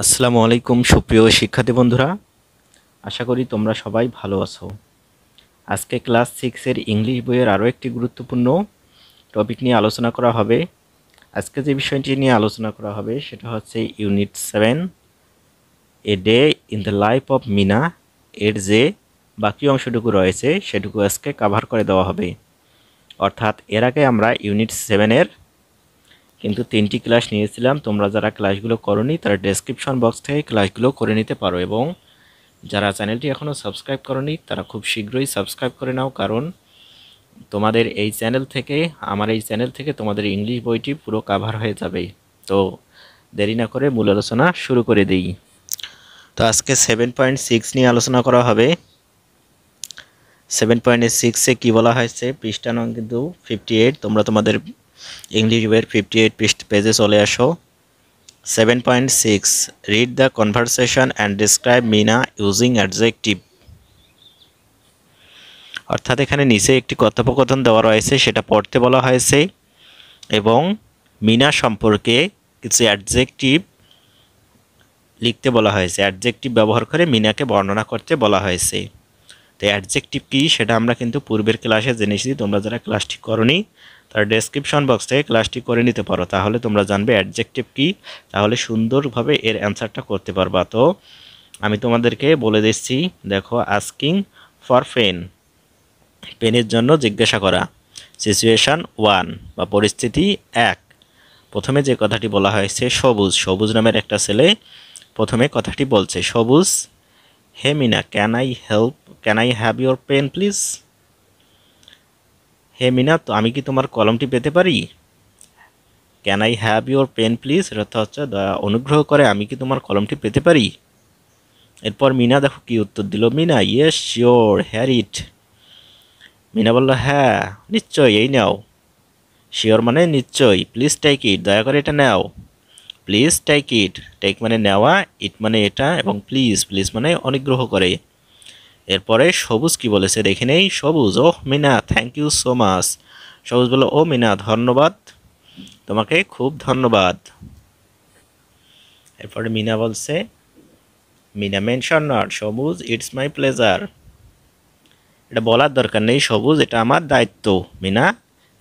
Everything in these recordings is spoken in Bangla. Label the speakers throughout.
Speaker 1: আসসালামু আলাইকুম সুপ্রিয় শিক্ষার্থী বন্ধুরা আশা করি তোমরা সবাই ভালো আছো আজকে ক্লাস সিক্সের ইংলিশ বইয়ের আরও একটি গুরুত্বপূর্ণ টপিক নিয়ে আলোচনা করা হবে আজকে যে বিষয়টি নিয়ে আলোচনা করা হবে সেটা হচ্ছে unit seven a day in the life of Meena এর যে বাকি অংশটুকু রয়েছে সেটুকু আজকে কাভার করে দেওয়া হবে অর্থাৎ এর আগে আমরা ইউনিট সেভেনের কিন্তু তিনটি ক্লাস নিয়েছিলাম তোমরা যারা ক্লাসগুলো করনি তারা ডেসক্রিপশন বক্স থেকে ক্লাসগুলো করে নিতে পারো এবং যারা চ্যানেলটি এখনও সাবস্ক্রাইব করনি তারা খুব শীঘ্রই সাবস্ক্রাইব করে নাও কারণ তোমাদের এই চ্যানেল থেকে আমার এই চ্যানেল থেকে তোমাদের ইংলিশ বইটি পুরো কাভার হয়ে যাবে তো দেরি না করে মূল আলোচনা শুরু করে দিই তো আজকে সেভেন পয়েন্ট সিক্স নিয়ে আলোচনা করা হবে সেভেন পয়েন্ট সিক্সে কী বলা হয়েছে পৃষ্ঠা নং কিন্তু ফিফটি এইট তোমরা তোমাদের ইংলিশ বইয়ের ফিফটি এইট পেজে চলে আসো seven point six read the conversation and describe Meena using adjective অর্থাৎ এখানে নিচে একটি কথোপকথন দেওয়া রয়েছে সেটা পড়তে বলা হয়েছে এবং মিনা সম্পর্কে কিছু অ্যাডজেকটিভ লিখতে বলা হয়েছে অ্যাডজেকটিভ ব্যবহার করে মিনাকে বর্ণনা করতে বলা হয়েছে তো অ্যাডজেকটিভ কী সেটা আমরা কিন্তু পূর্বের ক্লাসে জেনেছি তোমরা যারা ক্লাসটি করনি তার ডেসক্রিপশন বক্স থেকে ক্লাসটি করে নিতে পারো তাহলে তোমরা জানবে অ্যাডজেক্টিভ কী তাহলে সুন্দরভাবে এর অ্যান্সারটা করতে পারবা তো আমি তোমাদেরকে বলে দিচ্ছি দেখো আস্কিং ফর পেন পেনের জন্য জিজ্ঞাসা করা সিচুয়েশান ওয়ান বা পরিস্থিতি এক প্রথমে যে কথাটি বলা হয়েছে সবুজ সবুজ নামের একটা ছেলে প্রথমে কথাটি বলছে সবুজ hey Meena can I help can I have your pen please hey Meena তো আমি কি তোমার কলমটি পেতে পারি can I have your pen please অর্থাৎ হচ্ছে অনুগ্রহ করে আমি কি তোমার কলমটি পেতে পারি এরপর মিনা দেখো কি উত্তর দিল মিনা ইয়েস শিওর হ্যার ইট মিনা বলল হ্যাঁ নিশ্চয়ই এই নাও শিওর মানে নিশ্চয়ই প্লিজ টেক ইট দয়া করে এটা নাও প্লিজ টেক ইট টেক মানে নেওয়া ইট মানে এটা এবং প্লিজ প্লিজ মানে অনুগ্রহ করে এরপরে সবুজ কি বলেছে দেখে নেই সবুজ oh Meena thank you so much সবুজ বলে ও মিনা ধন্যবাদ তোমাকে খুব ধন্যবাদ এরপরে মিনা বলছে মিনা মেনশন নট সবুজ ইটস মাই প্লেজার এটা বলার দরকার নেই সবুজ এটা আমার দায়িত্ব মিনা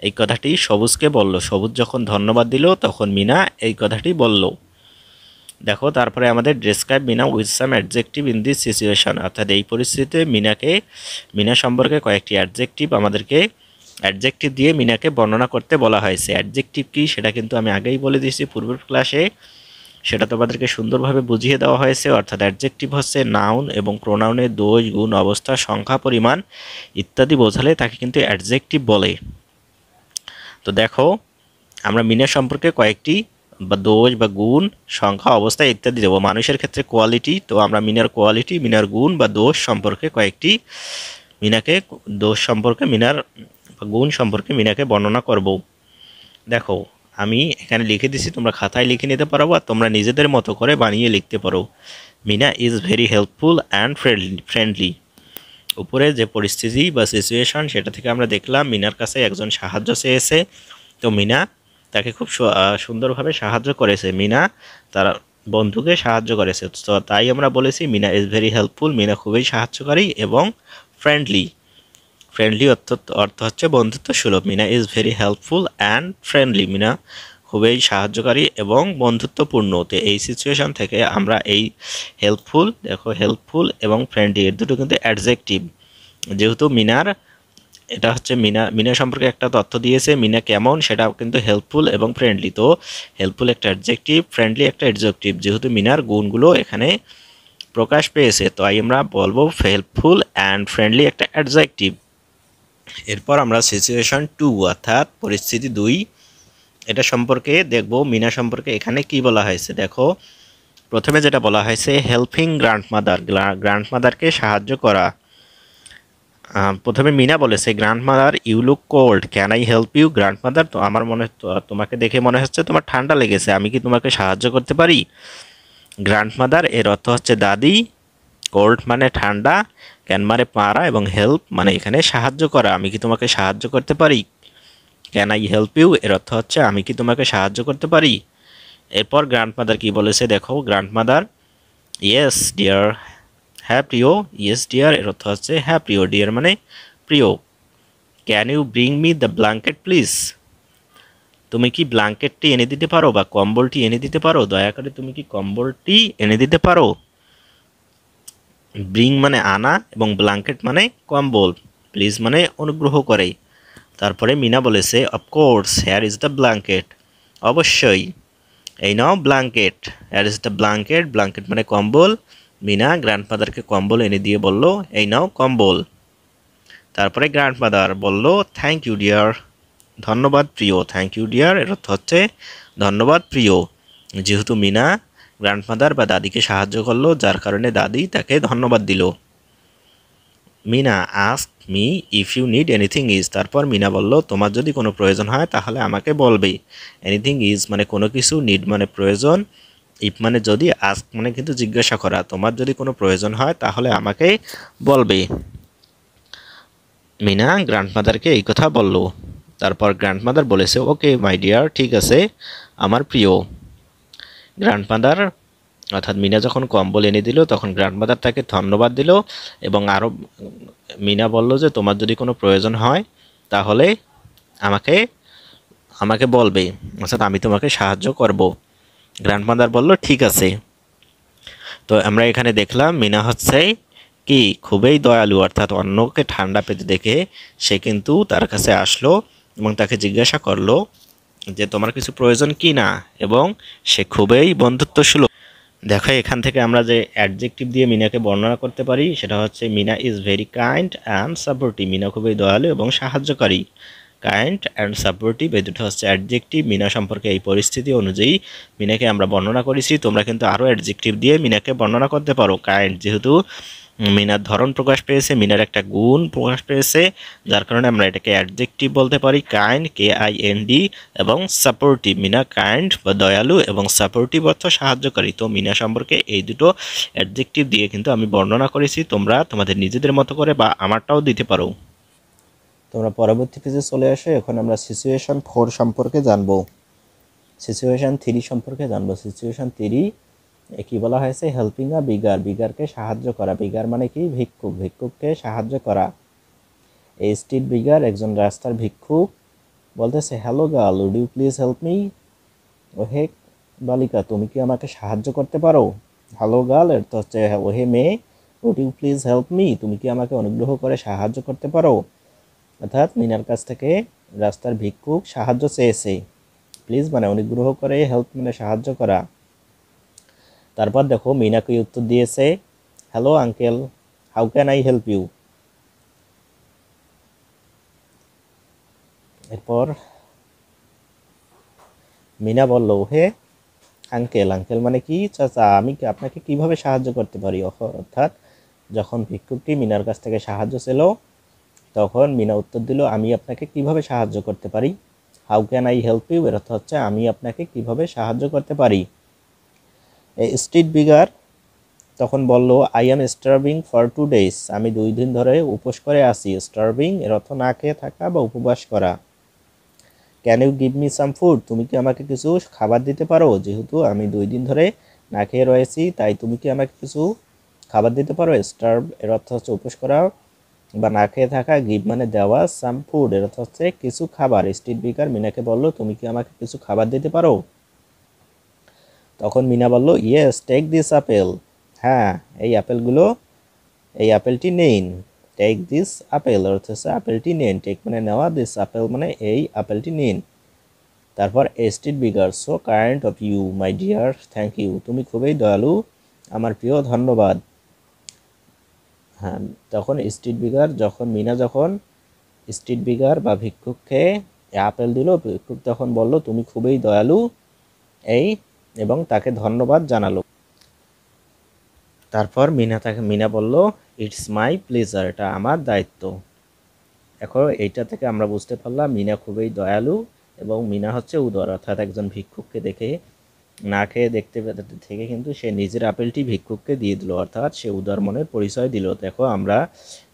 Speaker 1: এই কথাটি সবুজকে বলল সবুজ যখন ধন্যবাদ দিল তখন মিনা এই কথাটি বলল দেখো তারপরে আমাদের describe Meena with some adjective in this situation অর্থাৎ এই পরিস্থিতিতে মিনাকে মিনা সম্পর্কে কয়েকটি অ্যাডজেক্টিভ আমাদেরকে অ্যাডজেক্টিভ দিয়ে মিনাকে বর্ণনা করতে বলা হয়েছে অ্যাডজেক্টিভ কী সেটা কিন্তু আমি আগেই বলে দিয়েছি পূর্বের ক্লাসে সেটা তোমাদেরকে সুন্দরভাবে বুঝিয়ে দেওয়া হয়েছে অর্থাৎ অ্যাডজেক্টিভ হচ্ছে নাউন এবং প্রোনাউনের দোষ গুণ অবস্থা সংখ্যা পরিমাণ ইত্যাদি বোঝালে তাকে কিন্তু অ্যাডজেক্টিভ বলে তো দেখো আমরা মিনা সম্পর্কে কয়েকটি বা দোষ বা গুণ সংখ্যা অবস্থা ইত্যাদি দেবো মানুষের ক্ষেত্রে কোয়ালিটি তো আমরা মিনার কোয়ালিটি মিনার গুণ বা দোষ সম্পর্কে কয়েকটি মিনাকে দোষ সম্পর্কে মিনার গুণ সম্পর্কে মিনাকে বর্ণনা করব দেখো আমি এখানে লিখে দিছি তোমরা খাতায় লিখে নিতে পারো আর তোমরা নিজেদের মতো করে বানিয়ে লিখতে পারো Meena is very helpful and friendly উপরে যে পরিস্থিতি বা সিচুয়েশন সেটা থেকে আমরা দেখলাম মিনার কাছে একজন সাহায্য চেয়েছে তো মিনা তাকে খুব সুন্দরভাবে সাহায্য করেছে মিনা তার বন্ধুকে সাহায্য করেছে তো তাই আমরা বলেছি Meena is very helpful Meena খুবই সাহায্যকারী এবং ফ্রেন্ডলি ফ্রেন্ডলি অর্থ অর্থ হচ্ছে বন্ধুত্ব সুলভ Meena is very helpful and friendly Meena খুবই সাহায্যকারী এবং বন্ধুত্বপূর্ণ তো এই সিচুয়েশান থেকে আমরা এই হেল্পফুল দেখো হেল্পফুল এবং ফ্রেন্ডলি এর দুটো কিন্তু অ্যাডজেক্টিভ যেহেতু মিনার এটা হচ্ছে মিনা মিনা সম্পর্কে একটা তথ্য দিয়েছে মিনা কেমন সেটা কিন্তু হেল্পফুল এবং ফ্রেন্ডলি তো হেল্পফুল একটা অ্যাডজেক্টিভ ফ্রেন্ডলি একটা অ্যাডজেক্টিভ যেহেতু মিনার গুণগুলো এখানে প্রকাশ পেয়েছে তাই আমরা বলবো হেল্পফুল অ্যান্ড ফ্রেন্ডলি একটা অ্যাডজেক্টিভ এরপর আমরা সিচুয়েশন টু অর্থাৎ পরিস্থিতি দুই এটা সম্পর্কে দেখব মিনা সম্পর্কে এখানে কি বলা হয়েছে দেখো প্রথমে যেটা বলা হয়েছে হেল্পিং গ্র্যান্ডমাদার গ্র্যান্ডমাদারকে সাহায্য করা প্রথমে মিনা বলেছে grandmother you look cold can I help you grandmother তো আমার মনে তোমাকে দেখে মনে হচ্ছে তোমার ঠান্ডা লেগেছে আমি কি তোমাকে সাহায্য করতে পারি গ্র্যান্ড মাদার এর অর্থ হচ্ছে দাদি কোল্ড মানে ঠান্ডা ক্যান মানে পাড়া এবং হেল্প মানে এখানে সাহায্য করা আমি কি তোমাকে সাহায্য করতে পারি ক্যান আই হেল্প ইউ এর অর্থ হচ্ছে আমি কি তোমাকে সাহায্য করতে পারি এরপর গ্র্যান্ড মাদার কী বলেছে দেখো গ্র্যান্ড মাদার ইয়েস ডিয়ার হ্যাঁ প্রিয় ইয়েস e ডিয়ার এর অর্থ হচ্ছে হ্যাঁ প্রিয় ডিয়ার মানে প্রিয় can you bring me the blanket please তুমি কি ব্ল্যাঙ্কেটটি এনে দিতে পারো বা কম্বলটি এনে দিতে পারো দয়া করে তুমি কি কম্বলটি এনে দিতে পারো ব্রিং মানে আনা এবং ব্ল্যাঙ্কেট মানে কম্বল প্লিজ মানে অনুগ্রহ করে তারপরে মিনা বলেছে of course here is the blanket অবশ্যই এই নাও blanket here is the blanket blanket মানে কম্বল মিনা গ্র্যান্ডফাদারকে কম্বল এনে দিয়ে বলল এই নাও কম্বল তারপরে গ্র্যান্ডফাদার বলল থ্যাংক ইউ ডিয়ার ধন্যবাদ প্রিয় থ্যাংক ইউ ডিয়ার এর অর্থ হচ্ছে ধন্যবাদ প্রিয় যেহেতু মিনা গ্র্যান্ডফাদার বা দাদিকে সাহায্য করলো যার কারণে দাদি তাকে ধন্যবাদ দিল Meena ask me if you need anything is তারপর মিনা বলল তোমার যদি কোনো প্রয়োজন হয় তাহলে আমাকে বলবে এনিথিং ইজ মানে কোনো কিছু নিড মানে প্রয়োজন ইফ মানে যদি আজ মানে কিন্তু জিজ্ঞাসা করা তোমার যদি কোনো প্রয়োজন হয় তাহলে আমাকে বলবে মিনা গ্র্যান্ডমাদারকে এই কথা বলল তারপর গ্র্যান্ডমাদার বলেছে ওকে মাই ডিয়ার ঠিক আছে আমার প্রিয় গ্র্যান্ডমাদার অর্থাৎ মিনা যখন কম্বল এনে দিল তখন গ্র্যান্ডমাদার তাকে ধন্যবাদ দিল এবং আরও মিনা বলল যে তোমার যদি কোনো প্রয়োজন হয় তাহলে আমাকে আমাকে বলবে অর্থাৎ আমি তোমাকে সাহায্য করব গ্র্যান্ডমাদার বলল ঠিক আছে তো আমরা এখানে দেখলাম মিনা হচ্ছে কি খুবই দয়ালু অর্থাৎ অন্যকে ঠান্ডা পেতে দেখে সে কিন্তু তার কাছে আসলো এবং তাকে জিজ্ঞাসা করলো যে তোমার কিছু প্রয়োজন কি না এবং সে খুবই বন্ধুত্বসুলভ দেখো এখান থেকে আমরা যে অ্যাডজেক্টিভ দিয়ে মিনাকে বর্ণনা করতে পারি সেটা হচ্ছে Meena is very kind and supportive Meena খুবই দয়ালু এবং সাহায্যকারী কাইন্ড অ্যান্ড সাপোর্টিভ এই দুটো হচ্ছে অ্যাডজেক্টিভ মিনা সম্পর্কে এই পরিস্থিতি অনুযায়ী মিনাকে আমরা বর্ণনা করেছি তোমরা কিন্তু আরও অ্যাডজেক্টিভ দিয়ে মিনাকে বর্ণনা করতে পারো কাইন্ড যেহেতু মিনার ধরন প্রকাশ পেয়েছে মিনার একটা গুণ প্রকাশ পেয়েছে যার কারণে আমরা এটাকে অ্যাডজেক্টিভ বলতে পারি kind K I N D এবং সাপোর্টিভ মিনা কাইন্ড বা দয়ালু এবং সাপোর্টিভ অর্থ সাহায্যকারী তো মিনা সম্পর্কে এই দুটো অ্যাডজেক্টিভ দিয়ে কিন্তু আমি বর্ণনা করেছি তোমরা তোমাদের নিজেদের মতো করে বা আমারটাও দিতে পারো তোমরা পরবর্তী পেজে চলে আসো এখন আমরা সিচুয়েশন ফোর সম্পর্কে জানব সিচুয়েশন থ্রি সম্পর্কে জানবো সিচুয়েশন থ্রি কি বলা হয়েছে হেল্পিং আ বিগার বিগারকে সাহায্য করা বিগার মানে কি ভিক্ষুক ভিক্ষুককে সাহায্য করা এই স্ট্রিট বিগার একজন রাস্তার ভিক্ষুক বলতেছে hello girl would you please help me ওহে বালিকা তুমি কি আমাকে সাহায্য করতে পারো হ্যালো গার্ল এর তো হচ্ছে ওহে মেয়ে would you please help me তুমি কি আমাকে অনুগ্রহ করে সাহায্য করতে পারো অর্থাৎ মিনার কাছ থেকে রাস্তার ভিক্ষুক সাহায্য চেয়েছে প্লিজ মানে অনুগ্রহ করে হেল্প মানে সাহায্য করা তারপর দেখো মিনাকে উত্তর দিয়েছে hello uncle how can I help you এরপর মিনা বলল হে আঙ্কেল আঙ্কেল মানে কি চাচা আমি আপনাকে কিভাবে সাহায্য করতে পারি অর্থাৎ যখন ভিক্ষুকটি মিনার কাছ থেকে সাহায্য চেলো তখন মিনা উত্তর দিল আমি আপনাকে কিভাবে সাহায্য করতে পারি how can I help you এর অর্থ হচ্ছে আমি আপনাকে কিভাবে সাহায্য করতে পারি স্ট্রিট বিগার তখন বলল I am starving for two days আমি দুই দিন ধরে উপোস করে আছি স্টার্ভিং এর অর্থ না খেয়ে থাকা বা উপবাস করা can you give me some food তুমি কি আমাকে কিছু খাবার দিতে পারো যেহেতু আমি দুই দিন ধরে না খেয়ে রয়েছি তাই তুমি কি আমাকে কিছু খাবার দিতে পারো স্টার্ভ এর অর্থ হচ্ছে উপোস করা বা না খেয়ে থাকা গিভ মানে দেওয়া সাম ফুড এর অর্থ হচ্ছে কিছু খাবার স্ট্রিট বিকার মিনাকে বলল তুমি কি আমাকে কিছু খাবার দিতে পারো তখন মিনা বলল ইয়েস টেক দিস আপেল হ্যাঁ এই আপেলগুলো এই আপেলটি নেইন টেক দিস আপেল অর্থ হচ্ছে আপেলটি নেন টেক মানে নেওয়া দিস আপেল মানে এই আপেলটি নিন তারপর street beggar so current of you my dear thank you তুমি খুবই দয়ালু আমার প্রিয় ধন্যবাদ হ্যাঁ তখন স্ট্রিট বিগার যখন মিনা যখন স্ট্রিট বিগার বা ভিক্ষুককে আপেল দিল ভিক্ষুক তখন বলল তুমি খুবই দয়ালু এই এবং তাকে ধন্যবাদ জানালো তারপর মিনা তাকে মিনা বলল ইটস মাই প্লেজার এটা আমার দায়িত্ব এখন এইটা থেকে আমরা বুঝতে পারলাম মিনা খুবই দয়ালু এবং মিনা হচ্ছে উদর অর্থাৎ একজন ভিক্ষুককে দেখে না খেয়ে দেখতে থেকে কিন্তু সে নিজের আপেলটি ভিক্ষুককে দিয়ে দিল অর্থাৎ সে উদার মনের পরিচয় দিল দেখো আমরা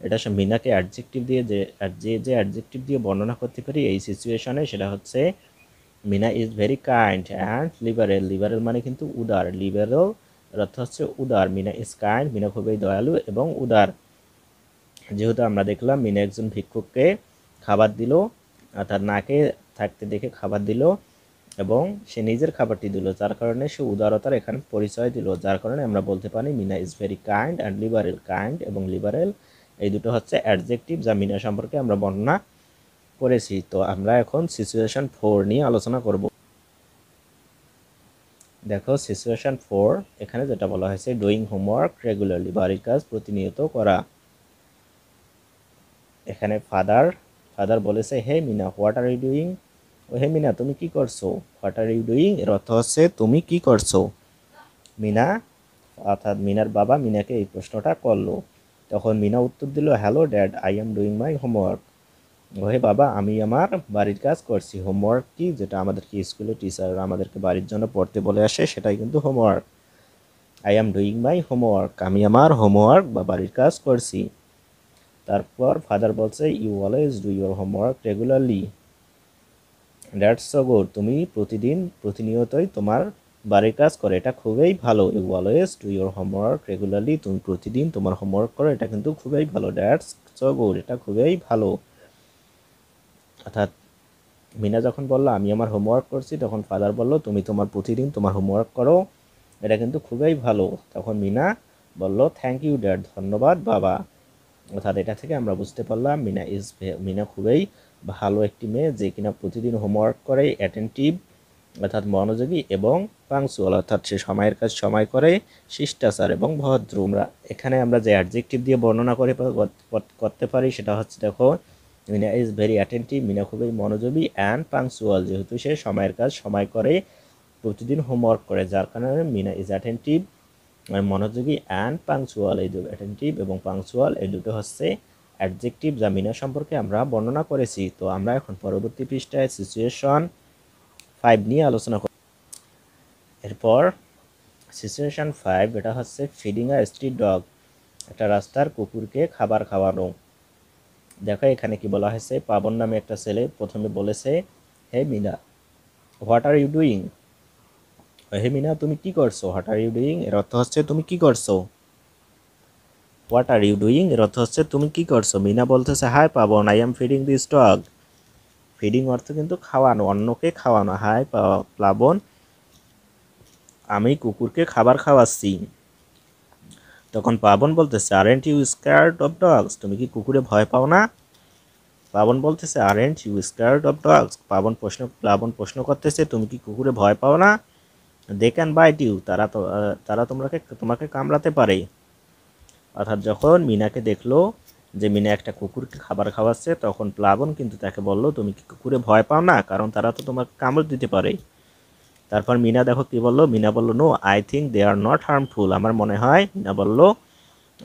Speaker 1: এটা মিনাকে অ্যাডজেক্টিভ দিয়ে যে যে যে অ্যাডজেক্টিভ দিয়ে বর্ণনা করতে পারি এই সিচুয়েশনে সেটা হচ্ছে Meena is very kind and liberal liberal মানে কিন্তু উদার লিবারেল অর্থ হচ্ছে উদার মিনা ইজ কাইন্ড মিনা খুবই দয়ালু এবং উদার যেহেতু আমরা দেখলাম মিনা একজন ভিক্ষুককে খাবার দিল অর্থাৎ নাকে থাকতে দেখে খাবার দিল এবং সে নিজের খাবারটি দিল যার কারণে সে উদারতার এখানে পরিচয় দিল যার কারণে আমরা বলতে পারি Meena is very kind and liberal kind এবং লিবারেল এই দুটো হচ্ছে অ্যাডজেক্টিভ যা মিনা সম্পর্কে আমরা বর্ণনা করেছি তো আমরা এখন সিচুয়েশন ফোর নিয়ে আলোচনা করব দেখো সিচুয়েশন ফোর এখানে যেটা বলা হয়েছে ডুইং হোমওয়ার্ক রেগুলারলি বাড়ির কাজ প্রতিনিয়ত করা এখানে ফাদার ফাদার বলেছে hey Meena what are you doing ও হে মিনা তুমি কি করছো হোয়াট আর ইউ ডুইং এর অর্থ হচ্ছে তুমি কি করছো মিনা অর্থাৎ মিনার বাবা মিনাকে এই প্রশ্নটা করলো তখন মিনা উত্তর দিল hello dad I am doing my homework ও হে বাবা আমি আমার বাড়ির কাজ করছি হোমওয়ার্ক কি যেটা আমাদেরকে স্কুলে টিচাররা আমাদেরকে বাড়ির জন্য পড়তে বলে আসে সেটাই কিন্তু homework I am doing my homework আমি আমার হোমওয়ার্ক বা বাড়ির কাজ করছি তারপর ফাদার বলছে you always do your homework regularly that's a good তুমি প্রতিদিন প্রতিনিয়তই তোমার বাড়ির কাজ করে এটা খুবই ভালো you always do your homework regularly তুমি প্রতিদিন তোমার হোমওয়ার্ক করো এটা কিন্তু খুবই ভালো ড্যাটস সো গুড এটা খুবই ভালো অর্থাৎ মিনা যখন বললো আমি আমার হোমওয়ার্ক করছি তখন ফাদার বলল তুমি তোমার প্রতিদিন তোমার হোমওয়ার্ক করো এটা কিন্তু খুবই ভালো তখন মিনা বলল থ্যাংক ইউ ড্যাড ধন্যবাদ বাবা অর্থাৎ এটা থেকে আমরা বুঝতে পারলাম মিনা ইজ মিনা খুবই ভালো একটি মেয়ে যে কিনা প্রতিদিন হোমওয়ার্ক করে অ্যাটেন্টিভ অর্থাৎ মনোযোগী এবং পাংচুয়াল অর্থাৎ সে সময়ের কাজ সময় করে শিষ্টাচার এবং ভদ্র আমরা এখানে আমরা যে অ্যাডজেক্টিভ দিয়ে বর্ণনা করে করতে পারি সেটা হচ্ছে দেখো Meena is very attentive Meena খুবই মনোযোগী অ্যান্ড পাংচুয়াল যেহেতু সে সময়ের কাজ সময় করে প্রতিদিন হোমওয়ার্ক করে যার কারণে মিনা ইজ অ্যাটেন্টিভ মনোযোগী অ্যান্ড পাংচুয়াল এই দুটো অ্যাটেন্টিভ এবং পাংচুয়াল এই দুটো হচ্ছে অ্যাডজেক্টিভ যা মিনা সম্পর্কে আমরা বর্ণনা করেছি তো আমরা এখন পরবর্তী পৃষ্ঠায় সিচুয়েশন ফাইভ নিয়ে আলোচনা করি এরপর সিচুয়েশন ফাইভ এটা হচ্ছে ফিডিং আ স্ট্রিট ডগ একটা রাস্তার কুকুরকে খাবার খাওয়ানো দেখো এখানে কি বলা হয়েছে পাবন নামে একটা ছেলে প্রথমে বলেছে hey Meena what are you doing hey Meena তুমি কি করছো হোয়াট আর ইউ ডুইং এর অর্থ হচ্ছে তুমি কি করছো হোয়াট আর ইউ ডুইং এর অর্থ হচ্ছে তুমি কি করছো মিনা বলতেছে hi Pavan I am feeding the stock feeding অর্থ কিন্তু খাওয়ানো অন্যকে খাওয়ানো হাই প্লাবন আমি কুকুরকে খাবার খাওয়াচ্ছি তখন পাবন বলতেছে aren't you scared of dogs তুমি কি কুকুরে ভয় পাও না পাবন বলতেছে aren't you scared of dogs Pavan প্রশ্ন প্লাবন প্রশ্ন করতেছে তুমি কি কুকুরে ভয় পাও না দে ক্যান বাইট ইউ তারা তারা তোমাকে তোমাকে কামড়াতে পারে অর্থাৎ যখন মিনাকে দেখলো যে মিনা একটা কুকুরকে খাবার খাওয়াচ্ছে তখন প্লাবন কিন্তু তাকে বললো তুমি কি কুকুরে ভয় পাও না কারণ তারা তো তোমাকে কামড় দিতে পারে তারপর মিনা দেখো কি বললো মিনা বলল no I think they are not harmful আমার মনে হয় মিনা বলল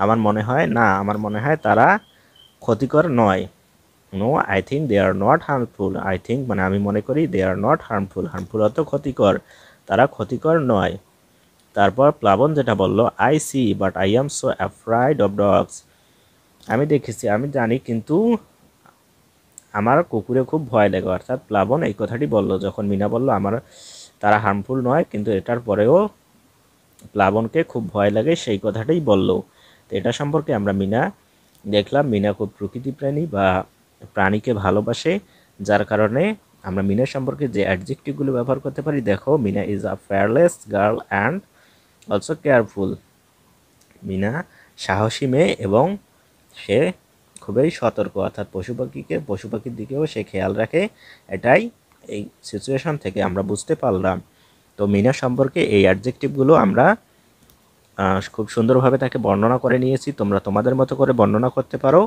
Speaker 1: আমার মনে হয় না আমার মনে হয় তারা ক্ষতিকর নয় no I think they are not harmful I think মানে আমি মনে করি they are not harmful harmful অত ক্ষতিকর তারা ক্ষতিকর নয় তারপর প্লাবন যেটা বলল I see but I am so afraid of dogs আমি দেখেছি আমি জানি কিন্তু আমার কুকুরে খুব ভয় লাগে অর্থাৎ প্লাবন এই কথাটি বলল যখন মিনা বলল আমার তারা হার্মফুল নয় কিন্তু এটার পরেও প্লাবনকে খুব ভয় লাগে সেই কথাটাই বলল তো এটা সম্পর্কে আমরা মিনা দেখলাম মিনা খুব প্রকৃতি প্রাণী বা প্রাণীকে ভালোবাসে যার কারণে আমরা মিনা সম্পর্কে যে অ্যাডজেক্টিভগুলো ব্যবহার করতে পারি দেখো Meena is a fearless girl and also careful Meena সাহসী মেয়ে এবং সে খুবই সতর্ক অর্থাৎ পশু পাখিকে পশু পাখির দিকেও সে খেয়াল রাখে এটাই এই সিচুয়েশন থেকে আমরা বুঝতে পারলাম তো মিনা সম্পর্কে এই অ্যাডজেক্টিভগুলো আমরা খুব সুন্দরভাবে তাকে বর্ণনা করে নিয়েছি তোমরা তোমাদের মতো করে বর্ণনা করতে পারো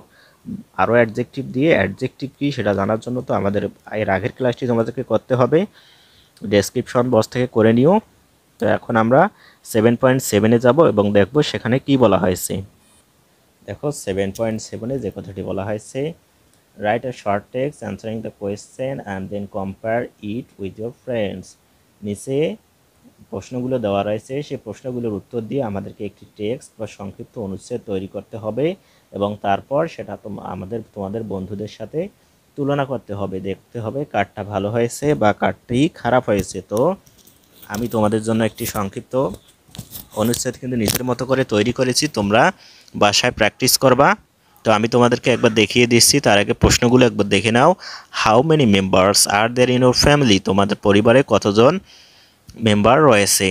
Speaker 1: আরও অ্যাডজেক্টিভ দিয়ে অ্যাডজেক্টিভ কী সেটা জানার জন্য তো আমাদের এর আগের ক্লাসটি তোমাদেরকে করতে হবে ডেসক্রিপশন বক্স থেকে করে নিও তো এখন আমরা সেভেন পয়েন্ট সেভেনে যাবো এবং দেখব সেখানে কি বলা হয়েছে দেখো সেভেন পয়েন্ট সেভেনে যে কথাটি বলা হয়েছে write a short text answering the question and then compare it with your friends নিচে প্রশ্নগুলো দেওয়া রয়েছে সেই প্রশ্নগুলোর উত্তর দিয়ে আমাদেরকে একটি টেক্সট বা সংক্ষিপ্ত অনুচ্ছেদ তৈরি করতে হবে এবং তারপর সেটা আমাদের তোমাদের বন্ধুদের সাথে তুলনা করতে হবে দেখতে হবে কার্ডটা ভালো হয়েছে বা কার্ডটি খারাপ হয়েছে তো আমি তোমাদের জন্য একটি সংক্ষিপ্ত অনুচ্ছেদ কিন্তু নিজের মতো করে তৈরি করেছি তোমরা বাসায় প্র্যাকটিস করবা তো আমি তোমাদেরকে একবার দেখিয়ে দিচ্ছি তার আগে প্রশ্নগুলো একবার দেখে নাও how many members are there in our family তোমাদের পরিবারে কতজন মেম্বার রয়েছে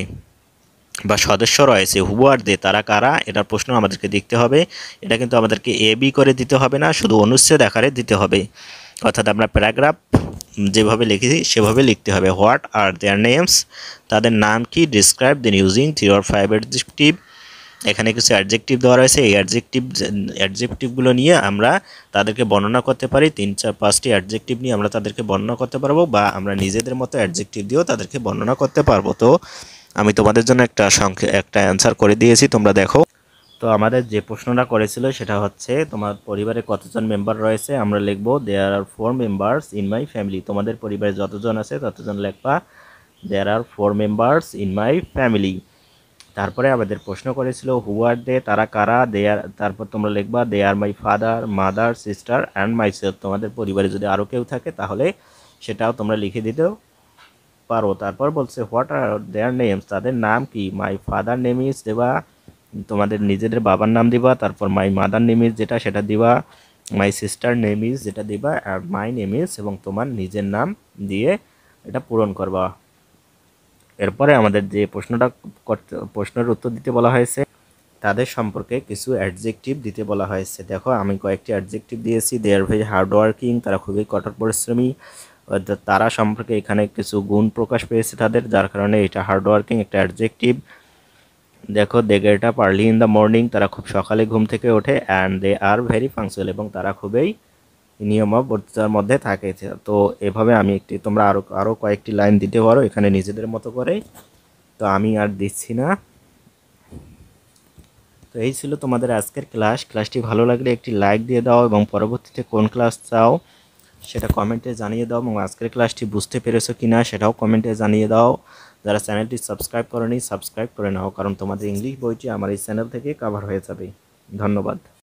Speaker 1: বা সদস্য রয়েছে হু আর দে তারা কারা এটার প্রশ্ন আমাদেরকে দেখতে হবে এটা কিন্তু আমাদেরকে এ বি করে দিতে হবে না শুধু অনুচ্ছেদ আকারে দিতে হবে অর্থাৎ আমরা প্যারাগ্রাফ যেভাবে লিখেছি সেভাবে লিখতে হবে হোয়াট আর দেয়ার নেমস তাদের নাম কি describe them using three or five adjective এখানে কিছু অ্যাডজেক্টিভ দেওয়া রয়েছে এই অ্যাডজেক্টিভ অ্যাডজেক্টিভগুলো নিয়ে আমরা তাদেরকে বর্ণনা করতে পারি তিন চার পাঁচটি অ্যাডজেক্টিভ নিয়ে আমরা তাদেরকে বর্ণনা করতে পারবো বা আমরা নিজেদের মতো অ্যাডজেক্টিভ দিয়েও তাদেরকে বর্ণনা করতে পারবো তো আমি তোমাদের জন্য একটা সংখ্যা একটা অ্যান্সার করে দিয়েছি তোমরা দেখো তো আমাদের যে প্রশ্নটা করেছিল সেটা হচ্ছে তোমার পরিবারে কতজন মেম্বার রয়েছে আমরা লিখবো there are four members in my family তোমাদের পরিবারে যতজন আছে ততজন লেখবা there are four members in my family তারপরে আমাদের প্রশ্ন করেছিল হু আর দে তারা কারা দে আর তারপর তোমরা লিখবা they are my father mother sister and my myself তোমাদের পরিবারে যদি আরও কেউ থাকে তাহলে সেটাও তোমরা লিখে দিতেও পারো তারপর বলছে হোয়াট আর দেয়ার নেমস তাদের নাম কি মাই ফাদার নেম ইজ দেবা তোমাদের নিজেদের বাবার নাম দিবা তারপর মাই মাদার নেম ইজ যেটা সেটা দিবা মাই সিস্টার নেম ইজ যেটা দিবা আর মাই নেম ইজ এবং তোমার নিজের নাম দিয়ে এটা পূরণ করবা এরপরে আমাদের যে প্রশ্নটা প্রশ্নের উত্তর দিতে বলা হয়েছে তাদের সম্পর্কে কিছু অ্যাডজেক্টিভ দিতে বলা হয়েছে দেখো আমি কয়েকটি অ্যাডজেক্টিভ দিয়েছি দে আর ভেরি হার্ডওয়ার্কিং তারা খুবই কঠোর পরিশ্রমী তারা সম্পর্কে এখানে কিছু গুণ প্রকাশ পেয়েছে তাদের যার কারণে এটা হার্ডওয়ার্কিং একটা অ্যাডজেক্টিভ দেখো they get up early in the morning তারা খুব সকালে ঘুম থেকে ওঠে and they are very functional এবং তারা খুবই নিয়মাবর্তিতার মধ্যে থাকে তো এভাবে আমি একটি তোমরা আরও আরও কয়েকটি লাইন দিতে পারো এখানে নিজেদের মতো করে তো আমি আর দিচ্ছি না তো এই ছিল তোমাদের আজকের ক্লাস ক্লাসটি ভালো লাগলে একটি লাইক দিয়ে দাও এবং পরবর্তীতে কোন ক্লাস চাও সেটা কমেন্টে জানিয়ে দাও এবং আজকের ক্লাসটি বুঝতে পেরেছো কি না সেটাও কমেন্টে জানিয়ে দাও যারা চ্যানেলটি সাবস্ক্রাইব করেনি সাবস্ক্রাইব করে নাও কারণ তোমাদের ইংলিশ বইটি আমার এই চ্যানেল থেকে কাভার হয়ে যাবে ধন্যবাদ